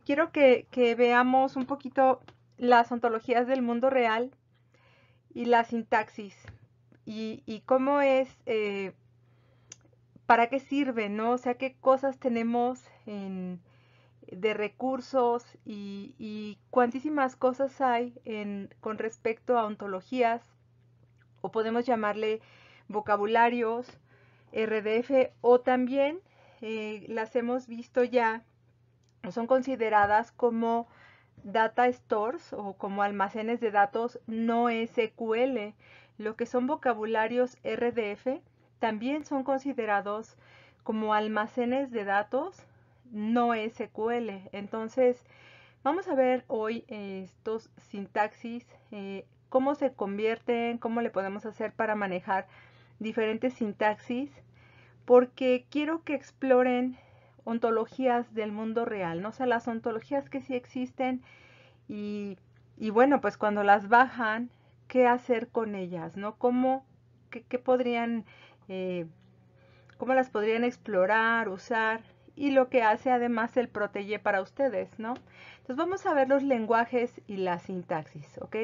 Eh, quiero que, veamos un poquito las ontologías del mundo real y la sintaxis y, cómo es, eh, para qué sirve, ¿no? O sea, qué cosas tenemos de recursos y, y, cuantísimas cosas hay con respecto a ontologías o podemos llamarle vocabularios, RDF o también eh, las hemos visto ya son consideradas como data stores o como almacenes de datos no SQL. Lo que son vocabularios RDF también son considerados como almacenes de datos no SQL. Entonces, vamos a ver hoy eh, estos sintaxis, eh, cómo se convierten, cómo le podemos hacer para manejar diferentes sintaxis, porque quiero que exploren ontologías del mundo real, ¿no? O sea, las ontologías que sí existen y, y bueno, pues cuando las bajan, ¿qué hacer con ellas, no? ¿Cómo, qué, podrían, eh, cómo las podrían explorar, usar? Y lo que hace además el protege para ustedes, ¿no? Entonces vamos a ver los lenguajes y la sintaxis, ¿ok?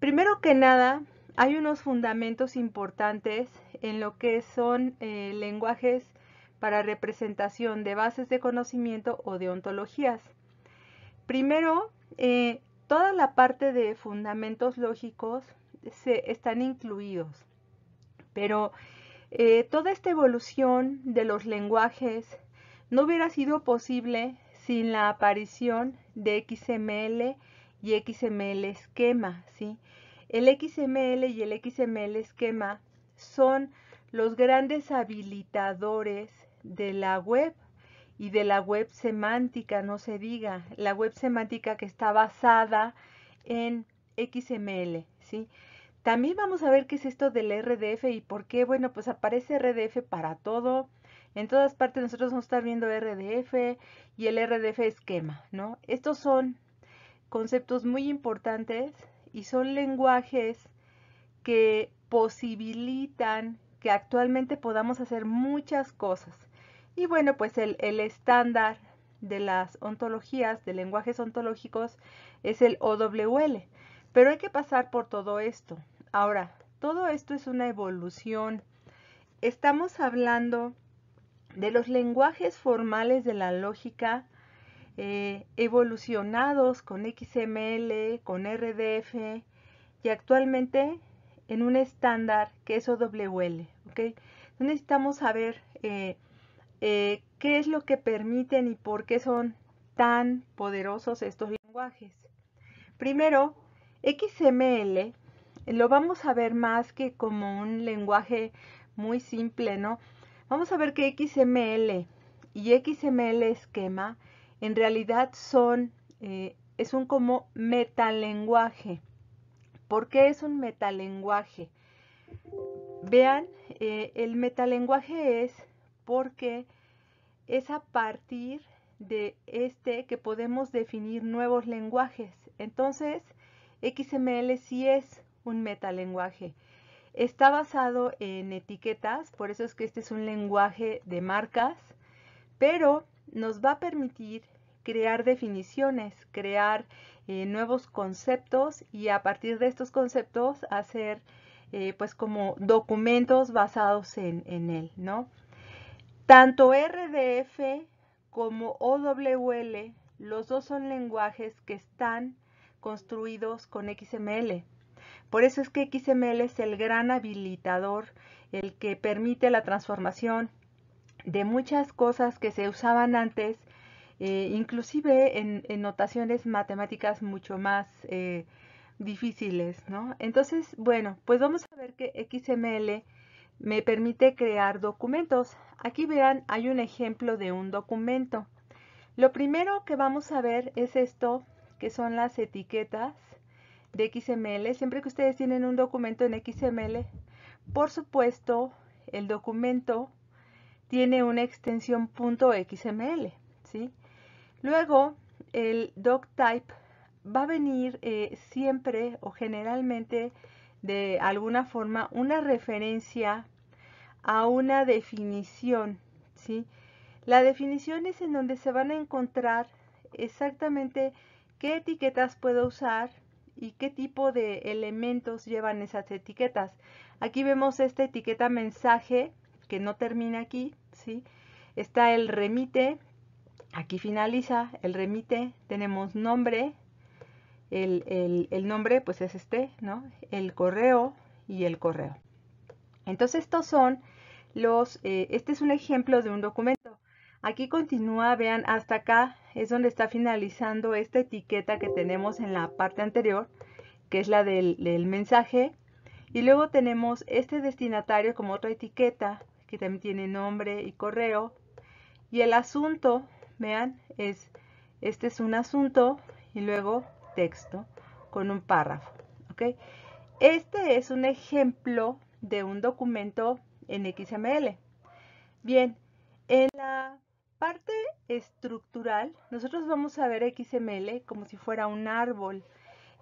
Primero que nada, hay unos fundamentos importantes en lo que son eh, lenguajes para representación de bases de conocimiento o de ontologías. Primero, eh, toda la parte de fundamentos lógicos se están incluidos, pero eh, toda esta evolución de los lenguajes no hubiera sido posible sin la aparición de XML y XML esquema, ¿sí? El XML y el XML esquema son los grandes habilitadores de la web y de la web semántica, no se diga, la web semántica que está basada en XML, ¿sí? También vamos a ver qué es esto del RDF y por qué, bueno, pues aparece RDF para todo. En todas partes nosotros vamos a estar viendo RDF y el RDF esquema, ¿no? Estos son conceptos muy importantes y son lenguajes que posibilitan que actualmente podamos hacer muchas cosas. Y bueno, pues el, estándar de las ontologías, de lenguajes ontológicos, es el OWL. Pero hay que pasar por todo esto. Ahora, todo esto es una evolución. Estamos hablando de los lenguajes formales de la lógica eh, evolucionados con XML, con RDF y actualmente en un estándar que es OWL. ¿okay? Necesitamos saber eh, eh, qué es lo que permiten y por qué son tan poderosos estos lenguajes. Primero, XML lo vamos a ver más que como un lenguaje muy simple, ¿no? Vamos a ver que XML y XML esquema en realidad son, eh, es un como metalenguaje. ¿Por qué es un metalenguaje? Vean, eh, el metalenguaje es porque es a partir de este que podemos definir nuevos lenguajes. Entonces, XML sí es un metalenguaje. Está basado en etiquetas, por eso es que este es un lenguaje de marcas, pero nos va a permitir crear definiciones, crear eh, nuevos conceptos y a partir de estos conceptos hacer eh, pues como documentos basados en, en él, ¿no? Tanto RDF como OWL, los dos son lenguajes que están construidos con XML. Por eso es que XML es el gran habilitador, el que permite la transformación de muchas cosas que se usaban antes, eh, inclusive en, notaciones matemáticas mucho más eh, difíciles, ¿no? Entonces, bueno, pues vamos a ver que XML me permite crear documentos. Aquí vean, hay un ejemplo de un documento. Lo primero que vamos a ver es esto, que son las etiquetas de XML. Siempre que ustedes tienen un documento en XML, por supuesto, el documento tiene una extensión .xml, ¿sí? Luego, el doctype va a venir eh, siempre o generalmente de alguna forma una referencia a una definición, ¿sí? La definición es en donde se van a encontrar exactamente qué etiquetas puedo usar y qué tipo de elementos llevan esas etiquetas. Aquí vemos esta etiqueta mensaje que no termina aquí, ¿sí? Está el remite, aquí finaliza el remite, tenemos nombre, el, nombre pues es este, ¿no? El correo y el correo. Entonces estos son los, eh, este es un ejemplo de un documento. Aquí continúa, vean, hasta acá es donde está finalizando esta etiqueta que tenemos en la parte anterior, que es la del, del mensaje. Y luego tenemos este destinatario como otra etiqueta, que también tiene nombre y correo. Y el asunto, vean, es, este es un asunto y luego texto con un párrafo. ¿ok? Este es un ejemplo de un documento en XML. Bien, en la parte estructural, nosotros vamos a ver XML como si fuera un árbol.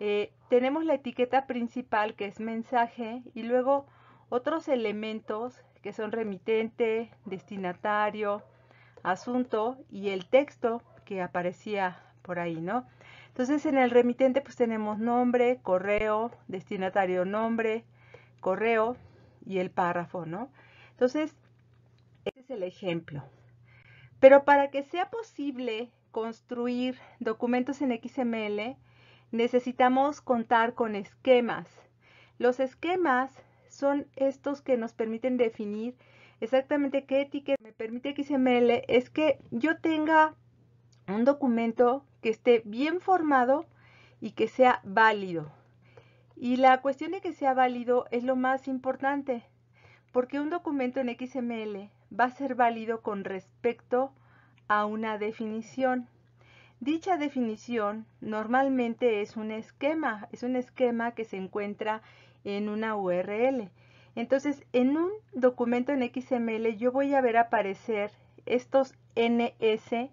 Eh, tenemos la etiqueta principal que es mensaje y luego otros elementos que son remitente, destinatario, asunto y el texto que aparecía por ahí, ¿no? Entonces en el remitente pues tenemos nombre, correo, destinatario nombre, correo y el párrafo, ¿no? Entonces, este es el ejemplo. Pero para que sea posible construir documentos en XML, necesitamos contar con esquemas. Los esquemas son estos que nos permiten definir exactamente qué etiqueta me permite XML, es que yo tenga un documento que esté bien formado y que sea válido. Y la cuestión de que sea válido es lo más importante, porque un documento en XML va a ser válido con respecto a una definición. Dicha definición normalmente es un esquema, es un esquema que se encuentra en una URL. Entonces, en un documento en XML yo voy a ver aparecer estos NS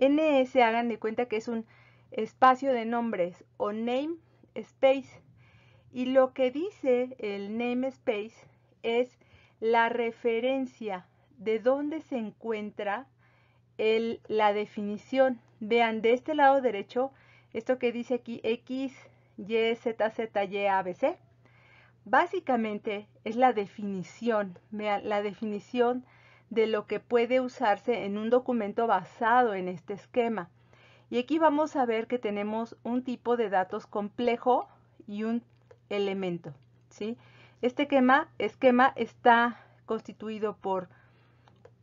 NS hagan de cuenta que es un espacio de nombres o name space. Y lo que dice el name space es la referencia de dónde se encuentra la definición. Vean, de este lado derecho, esto que dice aquí X, Y, Z, Z, Y, A, B, C, básicamente es la definición. Vean, la definición de lo que puede usarse en un documento basado en este esquema. Y aquí vamos a ver que tenemos un tipo de datos complejo y un elemento. ¿sí? Este esquema, esquema está constituido por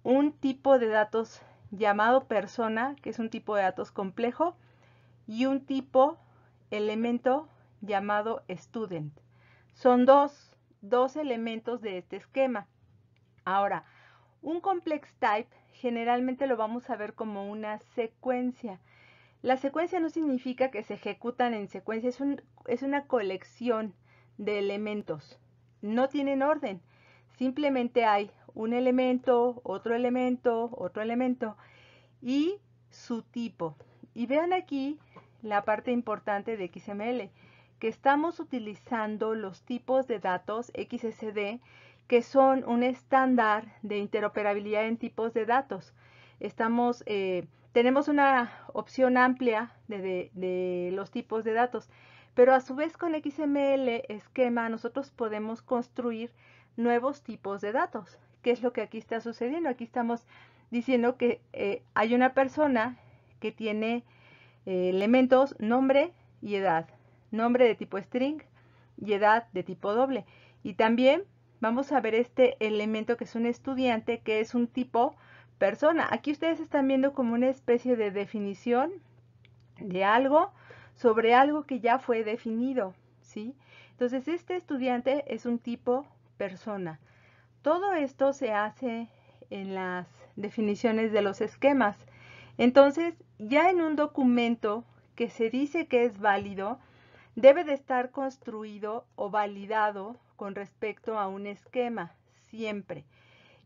un tipo de datos llamado persona, que es un tipo de datos complejo, y un tipo elemento llamado student. Son dos, dos elementos de este esquema. Ahora, un complex type generalmente lo vamos a ver como una secuencia. La secuencia no significa que se ejecutan en secuencia, es, una colección de elementos. No tienen orden, simplemente hay un elemento, otro elemento, otro elemento y su tipo. Y vean aquí la parte importante de XML, que estamos utilizando los tipos de datos XSD que son un estándar de interoperabilidad en tipos de datos. Estamos, eh, tenemos una opción amplia de, los tipos de datos, pero a su vez con XML esquema nosotros podemos construir nuevos tipos de datos. ¿Qué es lo que aquí está sucediendo? Aquí estamos diciendo que eh, hay una persona que tiene eh, elementos nombre y edad, nombre de tipo string y edad de tipo doble. Y también Vamos a ver este elemento que es un estudiante, que es un tipo persona. Aquí ustedes están viendo como una especie de definición de algo sobre algo que ya fue definido, ¿sí? Entonces, este estudiante es un tipo persona. Todo esto se hace en las definiciones de los esquemas. Entonces, ya en un documento que se dice que es válido, debe de estar construido o validado con respecto a un esquema, siempre.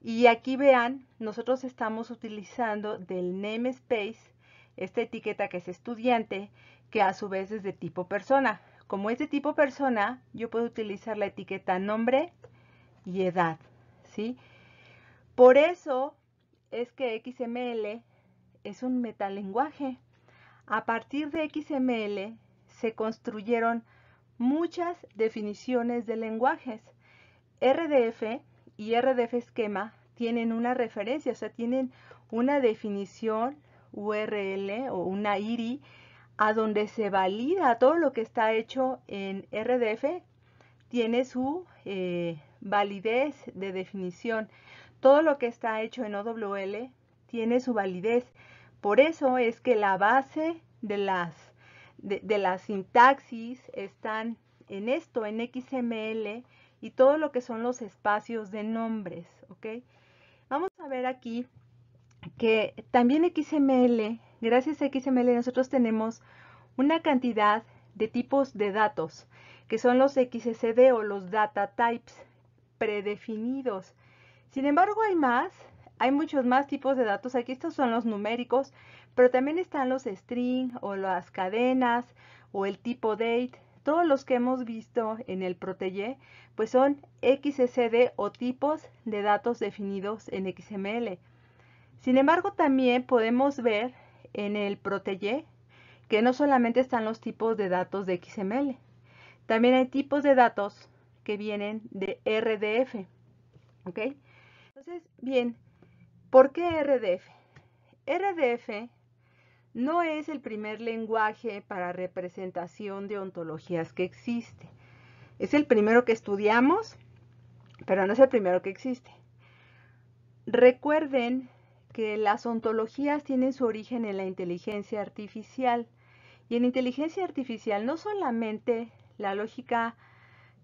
Y aquí vean, nosotros estamos utilizando del namespace, esta etiqueta que es estudiante, que a su vez es de tipo persona. Como es de tipo persona, yo puedo utilizar la etiqueta nombre y edad, ¿sí? Por eso es que XML es un metalenguaje. A partir de XML se construyeron muchas definiciones de lenguajes. RDF y RDF esquema tienen una referencia, o sea, tienen una definición URL o una IRI a donde se valida todo lo que está hecho en RDF, tiene su eh, validez de definición. Todo lo que está hecho en OWL tiene su validez. Por eso es que la base de las de, la sintaxis están en esto, en XML y todo lo que son los espacios de nombres, ¿ok? Vamos a ver aquí que también XML, gracias a XML nosotros tenemos una cantidad de tipos de datos, que son los XSD o los data types predefinidos. Sin embargo, hay más, hay muchos más tipos de datos. Aquí estos son los numéricos, pero también están los string o las cadenas o el tipo date. Todos los que hemos visto en el protege, pues son XSD o tipos de datos definidos en XML. Sin embargo, también podemos ver en el protege que no solamente están los tipos de datos de XML, también hay tipos de datos que vienen de RDF. ¿Ok? Entonces, bien, ¿por qué RDF? RDF no es el primer lenguaje para representación de ontologías que existe. Es el primero que estudiamos, pero no es el primero que existe. Recuerden que las ontologías tienen su origen en la inteligencia artificial. Y en inteligencia artificial no solamente la lógica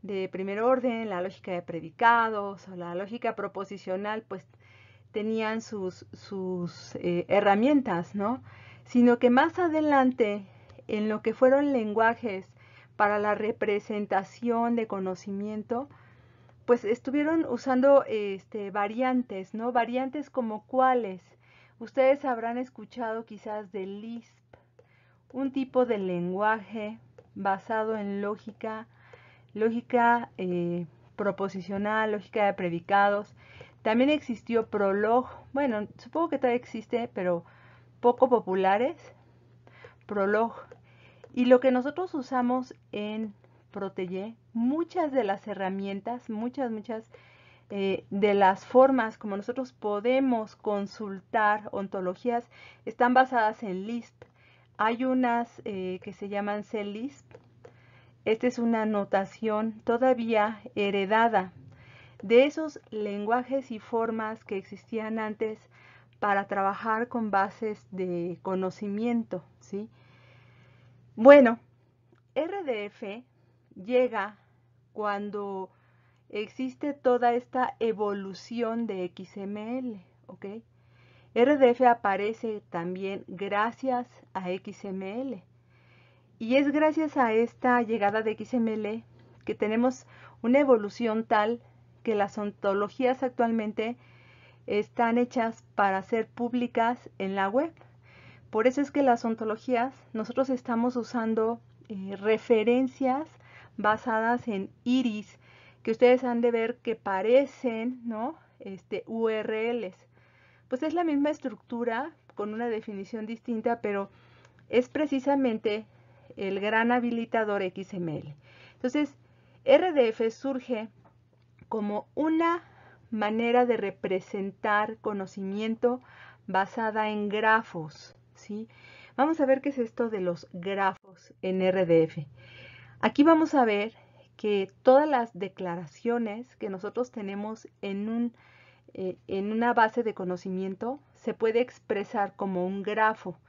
de primer orden, la lógica de predicados o la lógica proposicional, pues tenían sus, eh, herramientas, ¿no? sino que más adelante, en lo que fueron lenguajes para la representación de conocimiento, pues estuvieron usando este, variantes, ¿no? Variantes como cuáles. Ustedes habrán escuchado quizás de Lisp, un tipo de lenguaje basado en lógica, lógica eh, proposicional, lógica de predicados. También existió Prolog, bueno, supongo que todavía existe, pero poco populares, Prolog. Y lo que nosotros usamos en Protege, muchas de las herramientas, muchas, muchas eh, de las formas como nosotros podemos consultar ontologías están basadas en Lisp. Hay unas eh, que se llaman Lisp. Esta es una notación todavía heredada de esos lenguajes y formas que existían antes para trabajar con bases de conocimiento, ¿sí? Bueno, RDF llega cuando existe toda esta evolución de XML, ¿ok? RDF aparece también gracias a XML. Y es gracias a esta llegada de XML que tenemos una evolución tal que las ontologías actualmente están hechas para ser públicas en la web. Por eso es que las ontologías, nosotros estamos usando eh, referencias basadas en iris, que ustedes han de ver que parecen, ¿no? Este, URLs. Pues es la misma estructura con una definición distinta, pero es precisamente el gran habilitador XML. Entonces, RDF surge como una manera de representar conocimiento basada en grafos, ¿sí? Vamos a ver qué es esto de los grafos en RDF. Aquí vamos a ver que todas las declaraciones que nosotros tenemos en, un, eh, en una base de conocimiento se puede expresar como un grafo.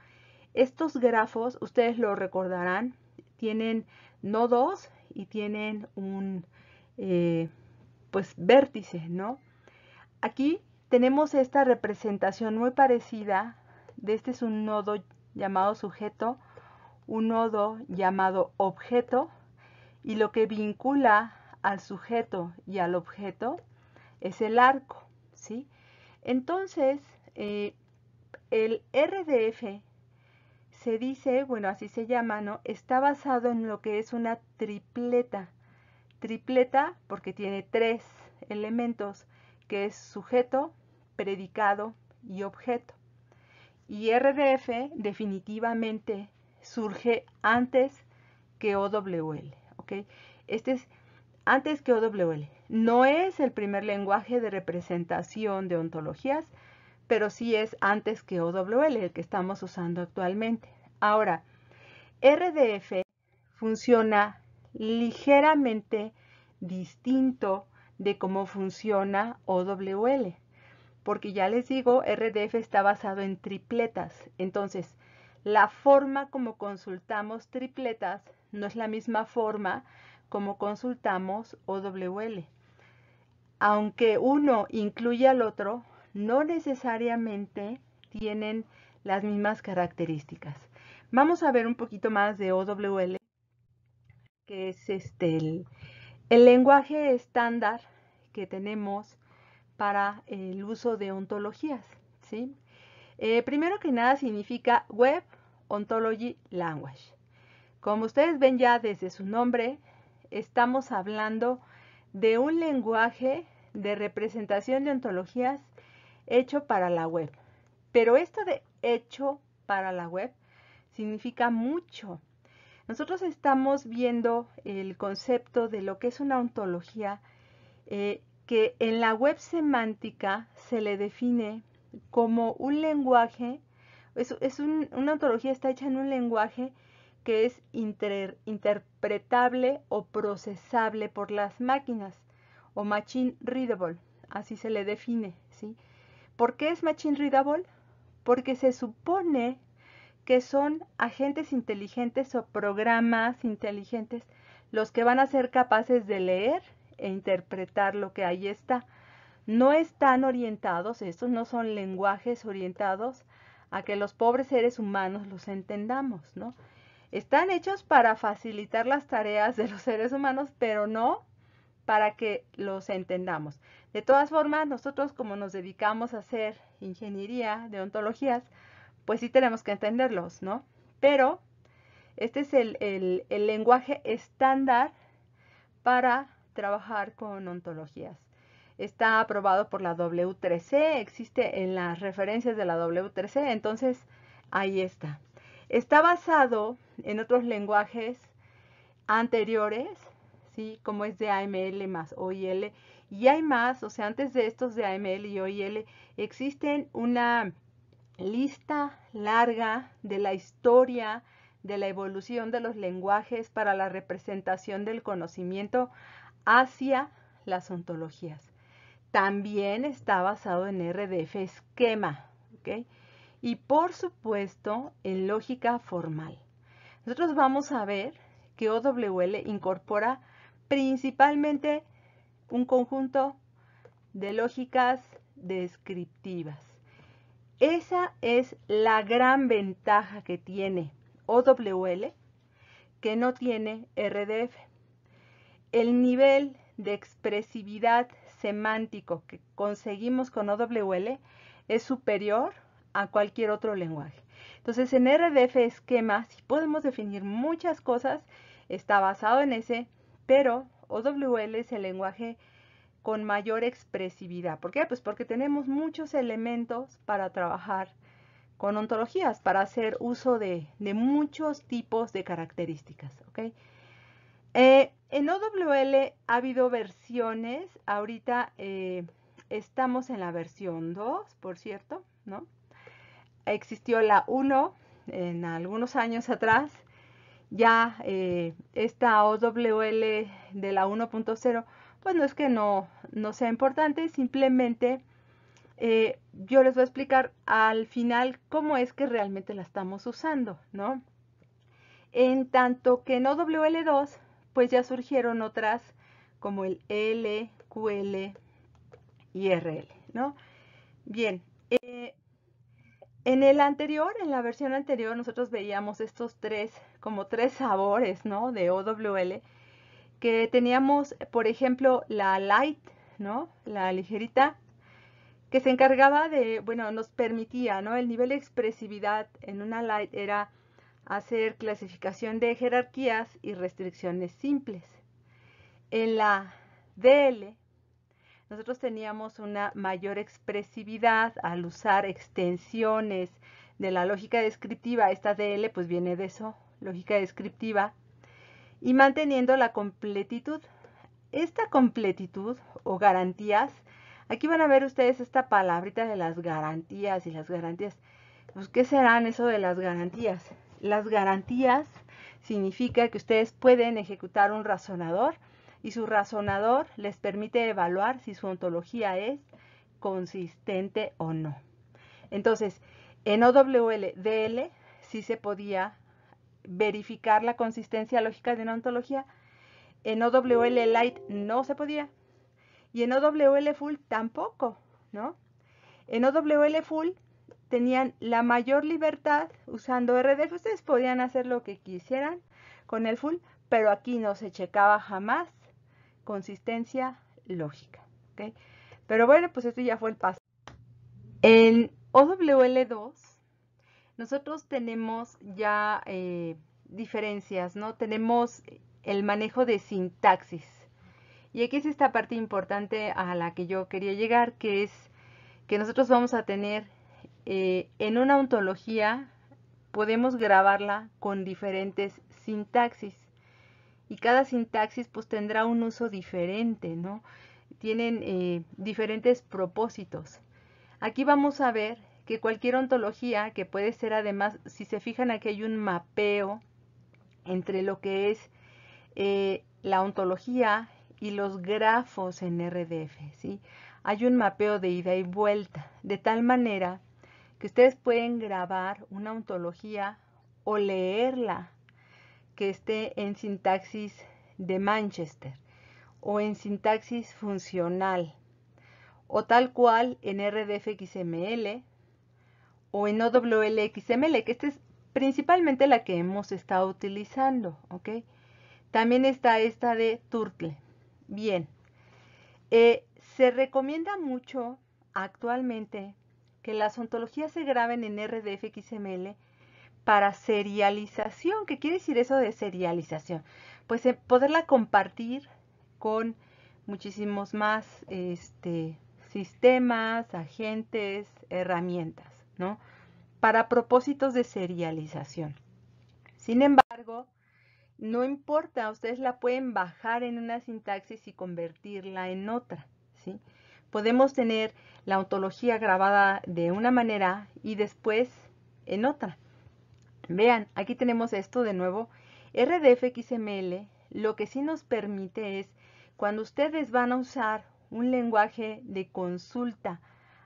Estos grafos, ustedes lo recordarán, tienen nodos y tienen un eh, pues vértice, ¿no? Aquí tenemos esta representación muy parecida de este es un nodo llamado sujeto, un nodo llamado objeto y lo que vincula al sujeto y al objeto es el arco, ¿sí? Entonces, eh, el RDF se dice, bueno, así se llama, ¿no? Está basado en lo que es una tripleta. Tripleta porque tiene tres elementos que es sujeto, predicado y objeto. Y RDF definitivamente surge antes que OWL. Este es antes que OWL. No es el primer lenguaje de representación de ontologías, pero sí es antes que OWL, el que estamos usando actualmente. Ahora, RDF funciona ligeramente distinto de cómo funciona OWL. Porque ya les digo, RDF está basado en tripletas. Entonces, la forma como consultamos tripletas no es la misma forma como consultamos OWL. Aunque uno incluye al otro, no necesariamente tienen las mismas características. Vamos a ver un poquito más de OWL, que es este el, el lenguaje estándar que tenemos para el uso de ontologías, ¿sí? Eh, primero que nada significa Web Ontology Language. Como ustedes ven ya desde su nombre, estamos hablando de un lenguaje de representación de ontologías hecho para la web. Pero esto de hecho para la web significa mucho. Nosotros estamos viendo el concepto de lo que es una ontología eh, que en la web semántica se le define como un lenguaje, es, una ontología está hecha en un lenguaje que es interpretable o procesable por las máquinas o machine readable, así se le define, ¿sí? ¿Por qué es machine readable? Porque se supone que son agentes inteligentes o programas inteligentes los que van a ser capaces de leer e interpretar lo que ahí está. No están orientados, estos no son lenguajes orientados a que los pobres seres humanos los entendamos, ¿no? Están hechos para facilitar las tareas de los seres humanos, pero no para que los entendamos. De todas formas, nosotros como nos dedicamos a hacer ingeniería de ontologías, pues sí tenemos que entenderlos, ¿no? Pero este es el, lenguaje estándar para trabajar con ontologías. Está aprobado por la W3C, existe en las referencias de la W3C, entonces ahí está. Está basado en otros lenguajes anteriores, ¿sí? como es de AML más OIL, y hay más, o sea, antes de estos de AML y OIL, existen una lista larga de la historia de la evolución de los lenguajes para la representación del conocimiento hacia las ontologías. También está basado en RDF esquema y por supuesto en lógica formal. Nosotros vamos a ver que OWL incorpora principalmente un conjunto de lógicas descriptivas. Esa es la gran ventaja que tiene OWL que no tiene RDF. El nivel de expresividad semántico que conseguimos con OWL es superior a cualquier otro lenguaje. Entonces, en RDF esquema, si podemos definir muchas cosas, está basado en ese, pero OWL es el lenguaje con mayor expresividad. ¿Por qué? Pues porque tenemos muchos elementos para trabajar con ontologías, para hacer uso de, muchos tipos de características. Eh, en OWL ha habido versiones, ahorita eh, estamos en la versión 2, por cierto, ¿no? Existió la 1 en algunos años atrás, ya eh, esta OWL de la 1.0 pues no es que no, sea importante, simplemente eh, yo les voy a explicar al final cómo es que realmente la estamos usando, ¿no? En tanto que en OWL2, pues ya surgieron otras como el L, QL y RL, ¿no? Bien, eh, en el anterior, en la versión anterior, nosotros veíamos estos tres, como tres sabores, ¿no? De OWL que teníamos, por ejemplo, la light, ¿no? La ligerita, que se encargaba de, bueno, nos permitía, ¿no? El nivel de expresividad en una light era hacer clasificación de jerarquías y restricciones simples. En la DL, nosotros teníamos una mayor expresividad al usar extensiones de la lógica descriptiva. Esta DL pues viene de eso, lógica descriptiva, y manteniendo la completitud. Esta completitud o garantías, aquí van a ver ustedes esta palabrita de las garantías y las garantías. Pues, ¿qué serán eso de las garantías? Las garantías significa que ustedes pueden ejecutar un razonador y su razonador les permite evaluar si su ontología es consistente o no. Entonces, en OWL DL sí se podía verificar la consistencia lógica de una ontología. En OWL Lite no se podía. Y en OWL Full tampoco, ¿no? En OWL Full tenían la mayor libertad usando RDF. Ustedes podían hacer lo que quisieran con el full, pero aquí no se checaba jamás consistencia lógica. Pero bueno, pues esto ya fue el paso. En OWL2 nosotros tenemos ya eh, diferencias, ¿no? Tenemos el manejo de sintaxis. Y aquí es esta parte importante a la que yo quería llegar, que es que nosotros vamos a tener eh, en una ontología, podemos grabarla con diferentes sintaxis. Y cada sintaxis pues tendrá un uso diferente, ¿no? Tienen eh, diferentes propósitos. Aquí vamos a ver que cualquier ontología, que puede ser además, si se fijan aquí hay un mapeo entre lo que es eh, la ontología y los grafos en RDF, ¿sí? Hay un mapeo de ida y vuelta, de tal manera que ustedes pueden grabar una ontología o leerla que esté en sintaxis de Manchester o en sintaxis funcional o tal cual en RDF XML o en OWLXML, que esta es principalmente la que hemos estado utilizando, ¿ok? También está esta de Turtle. Bien, eh, se recomienda mucho actualmente que las ontologías se graben en RDFXML para serialización. ¿Qué quiere decir eso de serialización? Pues eh, poderla compartir con muchísimos más este, sistemas, agentes, herramientas. Para propósitos de serialización. Sin embargo, no importa, ustedes la pueden bajar en una sintaxis y convertirla en otra, Podemos tener la ontología grabada de una manera y después en otra. Vean, aquí tenemos esto de nuevo. RDF/XML. lo que sí nos permite es cuando ustedes van a usar un lenguaje de consulta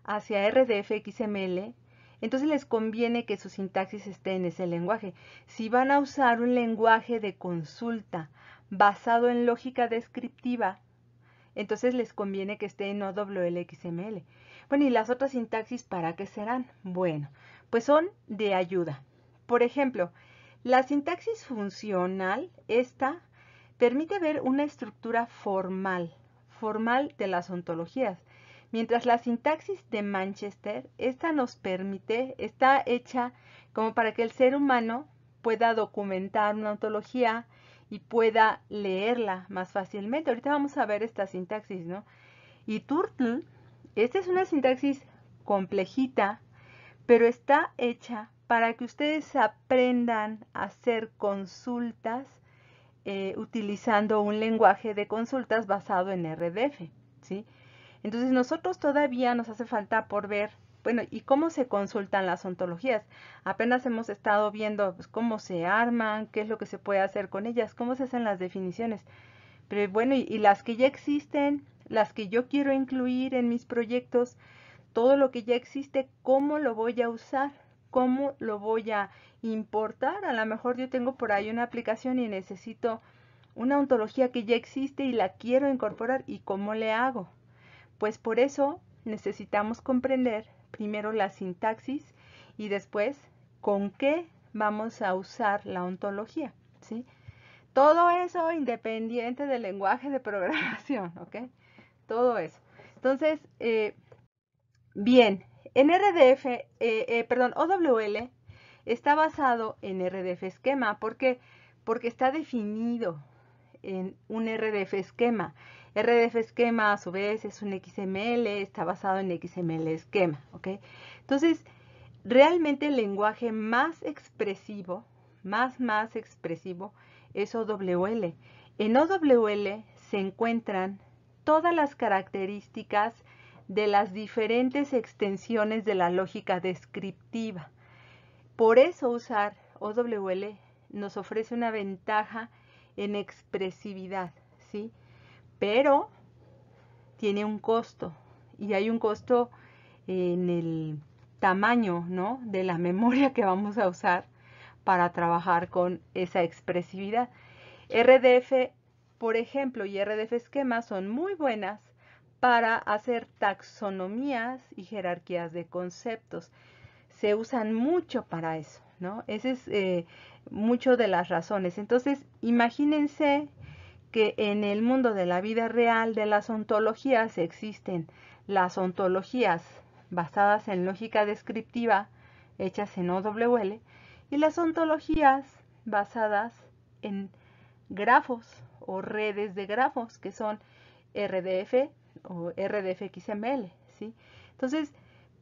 hacia RDF/XML. Entonces les conviene que su sintaxis esté en ese lenguaje. Si van a usar un lenguaje de consulta basado en lógica descriptiva, entonces les conviene que esté en OWLXML. Bueno, ¿y las otras sintaxis para qué serán? Bueno, pues son de ayuda. Por ejemplo, la sintaxis funcional, esta, permite ver una estructura formal, formal de las ontologías. Mientras la sintaxis de Manchester, esta nos permite, está hecha como para que el ser humano pueda documentar una ontología y pueda leerla más fácilmente. Ahorita vamos a ver esta sintaxis, ¿no? Y Turtle, esta es una sintaxis complejita, pero está hecha para que ustedes aprendan a hacer consultas eh, utilizando un lenguaje de consultas basado en RDF, ¿sí? Entonces nosotros todavía nos hace falta por ver, bueno, ¿y cómo se consultan las ontologías? Apenas hemos estado viendo pues, cómo se arman, qué es lo que se puede hacer con ellas, cómo se hacen las definiciones. Pero bueno, y, y las que ya existen, las que yo quiero incluir en mis proyectos, todo lo que ya existe, ¿cómo lo voy a usar? ¿Cómo lo voy a importar? A lo mejor yo tengo por ahí una aplicación y necesito una ontología que ya existe y la quiero incorporar. ¿Y cómo le hago? Pues por eso necesitamos comprender primero la sintaxis y después con qué vamos a usar la ontología, ¿sí? Todo eso independiente del lenguaje de programación, ¿ok? Todo eso. Entonces, eh, bien, en RDF, eh, eh, perdón, OWL está basado en RDF esquema. ¿Por qué? Porque está definido en un RDF esquema. RDF esquema a su vez es un XML, está basado en XML esquema, ¿ok? Entonces, realmente el lenguaje más expresivo, más, más expresivo, es OWL. En OWL se encuentran todas las características de las diferentes extensiones de la lógica descriptiva. Por eso usar OWL nos ofrece una ventaja en expresividad, ¿sí? pero tiene un costo y hay un costo en el tamaño ¿no? de la memoria que vamos a usar para trabajar con esa expresividad. RDF, por ejemplo, y RDF esquemas son muy buenas para hacer taxonomías y jerarquías de conceptos. Se usan mucho para eso, ¿no? Esa es eh, mucho de las razones. Entonces, imagínense que en el mundo de la vida real de las ontologías existen las ontologías basadas en lógica descriptiva, hechas en OWL, y las ontologías basadas en grafos o redes de grafos, que son RDF o RDFXML, ¿sí? Entonces,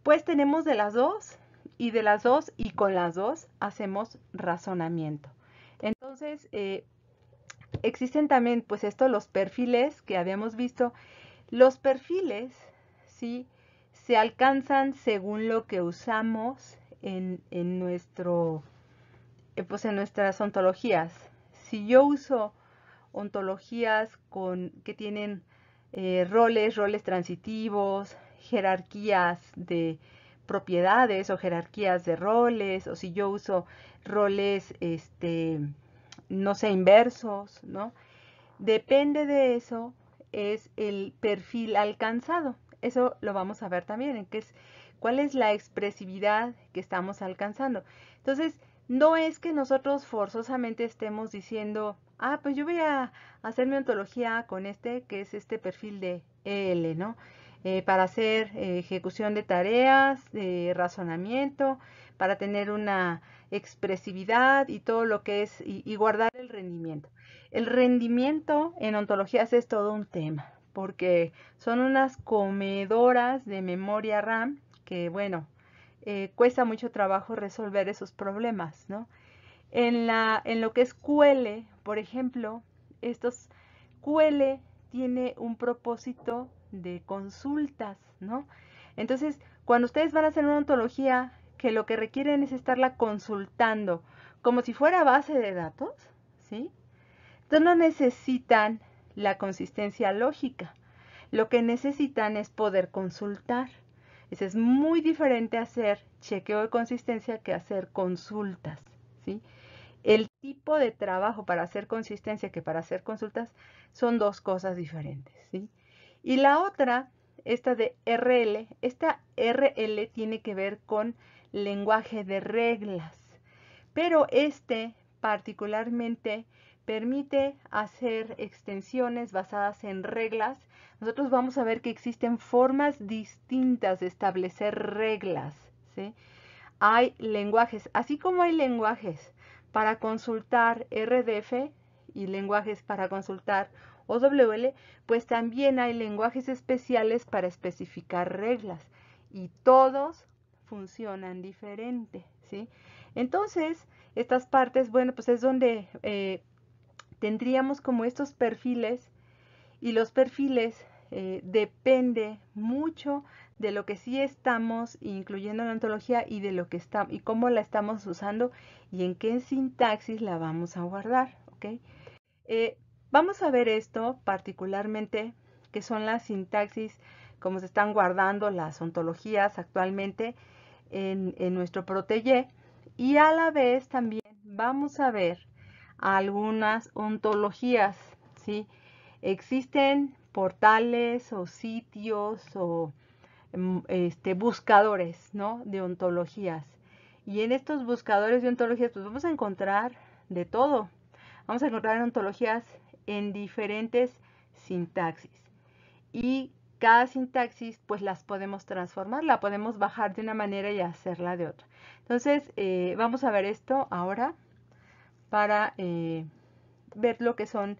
pues tenemos de las dos, y de las dos, y con las dos hacemos razonamiento. Entonces, eh, Existen también, pues esto, los perfiles que habíamos visto. Los perfiles, ¿sí? Se alcanzan según lo que usamos en, en nuestro, eh, pues en nuestras ontologías. Si yo uso ontologías con, que tienen eh, roles, roles transitivos, jerarquías de propiedades o jerarquías de roles, o si yo uso roles, este, no sé, inversos, ¿no? Depende de eso es el perfil alcanzado. Eso lo vamos a ver también, en qué es, cuál es la expresividad que estamos alcanzando. Entonces, no es que nosotros forzosamente estemos diciendo, ah, pues yo voy a hacer mi ontología con este, que es este perfil de L, ¿no? Eh, para hacer eh, ejecución de tareas, de razonamiento, para tener una expresividad y todo lo que es y, guardar el rendimiento. El rendimiento en ontologías es todo un tema porque son unas comedoras de memoria RAM que, bueno, eh, cuesta mucho trabajo resolver esos problemas, ¿no? En, en lo que es QL, por ejemplo, estos QL tiene un propósito de consultas, ¿no? Entonces, cuando ustedes van a hacer una ontología que lo que requieren es estarla consultando, como si fuera base de datos, ¿sí? Entonces no necesitan la consistencia lógica, lo que necesitan es poder consultar. Eso es muy diferente hacer chequeo de consistencia que hacer consultas, ¿sí? El tipo de trabajo para hacer consistencia que para hacer consultas son dos cosas diferentes, ¿sí? Y la otra, esta de RL, esta RL tiene que ver con lenguaje de reglas, pero este particularmente permite hacer extensiones basadas en reglas. Nosotros vamos a ver que existen formas distintas de establecer reglas. Hay lenguajes, así como hay lenguajes para consultar RDF y lenguajes para consultar OWL, pues también hay lenguajes especiales para especificar reglas. Y todos funcionan diferente, ¿sí? Entonces, estas partes, bueno, pues es donde eh, tendríamos como estos perfiles y los perfiles eh, depende mucho de lo que sí estamos incluyendo en la ontología y de lo que está y cómo la estamos usando y en qué sintaxis la vamos a guardar, ¿ok? Eh, vamos a ver esto particularmente que son las sintaxis como se están guardando las ontologías actualmente en, nuestro protege y a la vez también vamos a ver algunas ontologías, ¿sí? Existen portales o sitios o mm, este, buscadores, ¿no? De ontologías. Y en estos buscadores de ontologías, pues vamos a encontrar de todo. Vamos a encontrar ontologías en diferentes sintaxis. Y cada sintaxis pues las podemos transformar, la podemos bajar de una manera y hacerla de otra. Entonces eh, vamos a ver esto ahora para eh, ver lo que son